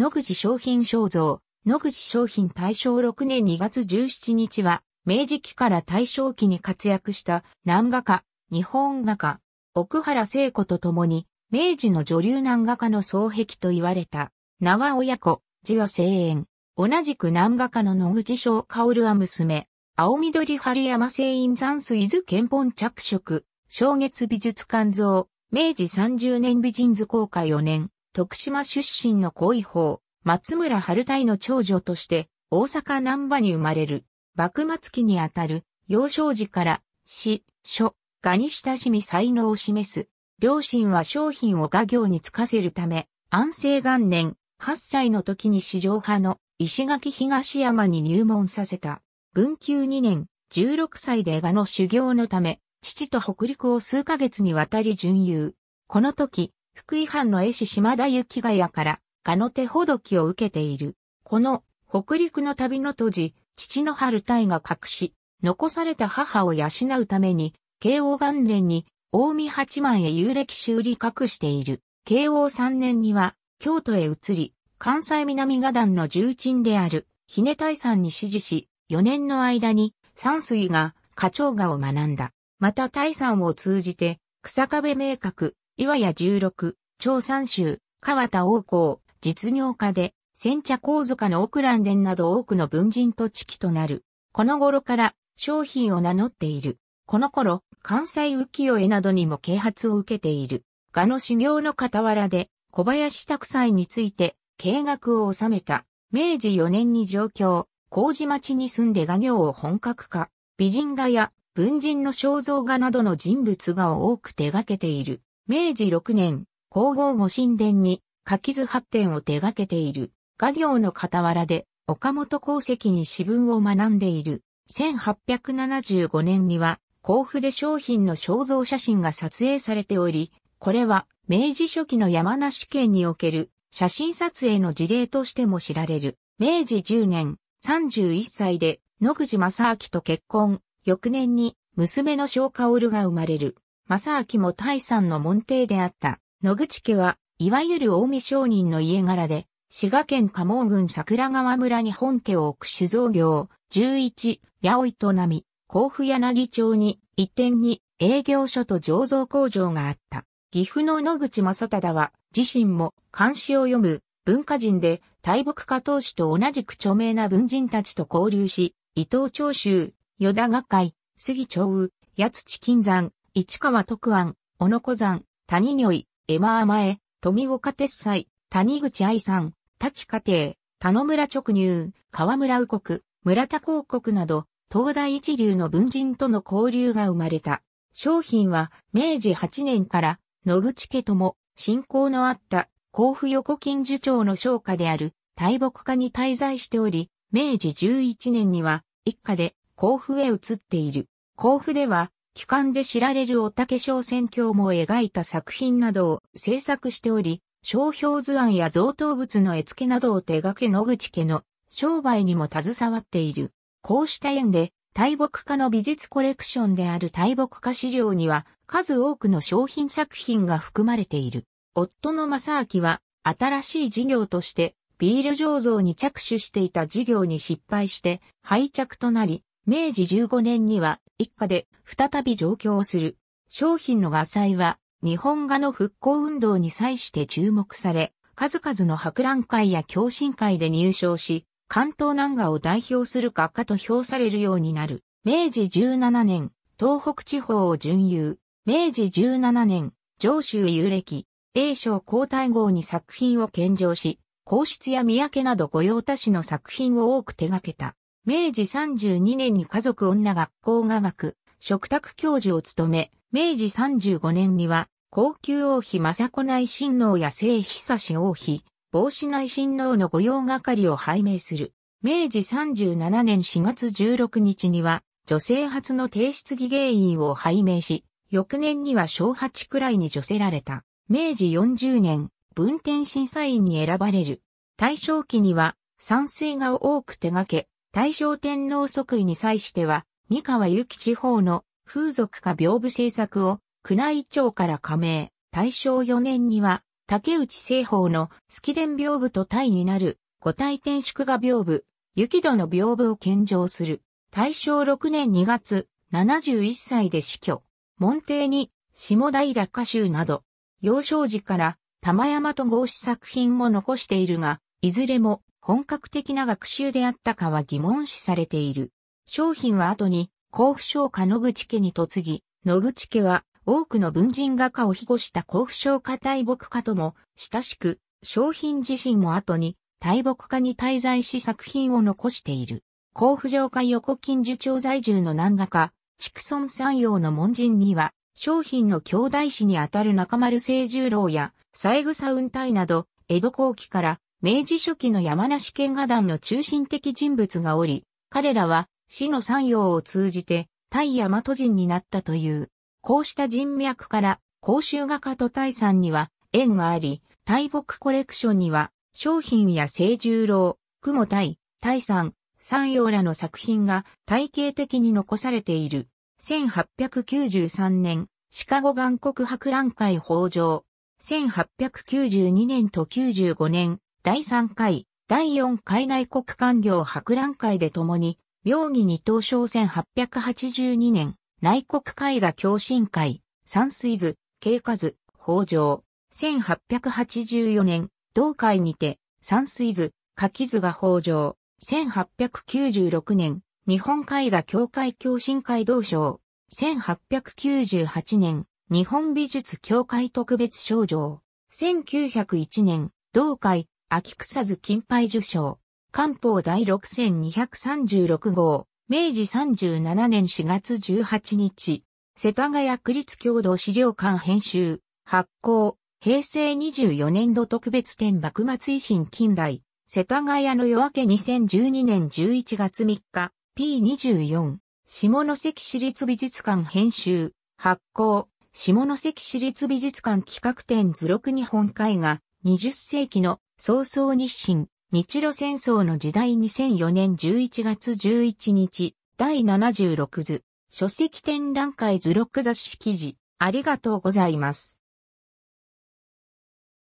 野口商品肖像、野口商品大正6年2月17日は、明治期から大正期に活躍した南画家、日本画家、奥原聖子と共に、明治の女流南画家の双璧と言われた、縄親子、字は声援。同じく南画家の野口翔薫は娘、青緑春山聖院山水図憲本着色、正月美術館像、明治30年美人図公開4年、徳島出身の皇位法、松村春隊の長女として、大阪南波に生まれる。幕末期にあたる、幼少時から、死、書、画に親しみ才能を示す。両親は商品を画業につかせるため、安政元年、8歳の時に市場派の石垣東山に入門させた。文久2年、16歳で画の修行のため、父と北陸を数ヶ月にわたり巡遊。この時、福井藩の絵師島田幸ヶ谷から、ガの手ほどきを受けている。この、北陸の旅の当時、父の春大が隠し、残された母を養うために、慶応元年に、大見八幡へ遊歴修理隠している。慶応三年には、京都へ移り、関西南画壇の重鎮である、ひね大山に指示し、四年の間に、山水が、花鳥画を学んだ。また大山を通じて、草壁明確、岩屋十六、長三州、川田王公、実業家で、煎茶鉱塚の奥蘭殿など多くの文人と地となる。この頃から商品を名乗っている。この頃、関西浮世絵などにも啓発を受けている。画の修行の傍らで、小林拓斎について、計画を収めた。明治4年に上京、麹町に住んで画業を本格化。美人画や文人の肖像画などの人物画を多く手掛けている。明治6年、皇后御神殿に書き図発展を手掛けている。画業の傍らで岡本功績に詩文を学んでいる。1875年には甲府で商品の肖像写真が撮影されており、これは明治初期の山梨県における写真撮影の事例としても知られる。明治10年、31歳で野口正明と結婚、翌年に娘の小織が生まれる。正明も大山の門弟であった。野口家は、いわゆる大見商人の家柄で、滋賀県加茂郡桜川村に本家を置く酒造業、十一、八尾と並み、甲府柳町に、移転に、営業所と醸造工場があった。岐阜の野口正忠は、自身も、漢詩を読む、文化人で、大木家当主と同じく著名な文人たちと交流し、伊藤長州、与田学会、杉長雨、八土金山、市川徳安、小野小山、谷如意、エマーマエ、富岡鉄斎、谷口愛さん、滝家庭、田野村直入、河村右国、村田広告など、東大一流の文人との交流が生まれた。商品は明治8年から野口家とも親交のあった甲府横金樹町の商家である大木家に滞在しており、明治11年には一家で甲府へ移っている。甲府では機関で知られるおたけ商船卿も描いた作品などを制作しており、商標図案や贈答物の絵付けなどを手掛け野口家の商売にも携わっている。こうした縁で、大木家の美術コレクションである大木家資料には数多くの商品作品が含まれている。夫の正明は新しい事業としてビール醸造に着手していた事業に失敗して廃着となり、明治15年には一家で再び上京する。商品の画祭は日本画の復興運動に際して注目され、数々の博覧会や共振会で入賞し、関東南画を代表する画家と評されるようになる。明治17年、東北地方を準優。明治17年、上州遊歴、英賞皇太后に作品を献上し、皇室や三宅など御用達の作品を多く手掛けた。明治32年に家族女学校雅学、食卓教授を務め、明治35年には、高級王妃政子内親王や聖久志王妃、帽子内親王の御用係を拝命する。明治37年4月16日には、女性初の提出議芸員を拝命し、翌年には小八くらいに女せられた。明治40年、文天審査員に選ばれる。大正期には、山水画を多く手掛け、大正天皇即位に際しては、三河由き地方の風俗化屏風政策を宮内庁から加盟。大正4年には、竹内製法の月伝屏風と対になる五体天祝画屏風、雪戸の屏風を献上する。大正6年2月、71歳で死去。門弟に、下平歌集など、幼少時から玉山と合詞作品も残しているが、いずれも本格的な学習であったかは疑問視されている。商品は後に、甲府商家野口家に嫁ぎ、野口家は多くの文人画家を庇護した甲府商家大木家とも親しく、商品自身も後に大木家に滞在し作品を残している。甲府城下横近受長在住の南画家、畜村山陽の門人には、商品の兄弟子にあたる中丸清十郎や、三枝雲体など、江戸後期から明治初期の山梨県画団の中心的人物がおり、彼らは死の山陽を通じて対大和人になったという。こうした人脈から甲州画家と大山には縁があり、大木コレクションには商品や清十郎、雲大、大山、山陽らの作品が体系的に残されている。1893年、シカゴ万国博覧会法上。1892年と95年、第3回、第4回内国官業博覧会で共に、妙義二等賞1882年、内国絵画共振会、山水図、景過図、北条。1884年、同会にて、山水図、書き図が北条。1896年、日本絵画協会共振会同賞。1898年、日本美術協会特別賞状。1901年、同会、秋草津金牌受賞。官報第6236号、明治37年4月18日、世田谷区立共同資料館編集、発行、平成24年度特別展幕末維新近代、世田谷の夜明け2012年11月3日、P24、下関市立美術館編集、発行、下関市立美術館企画展図録日本絵画、20世紀の早々日清、日露戦争の時代2004年11月11日、第76図、書籍展覧会図録雑誌記事、ありがとうございます。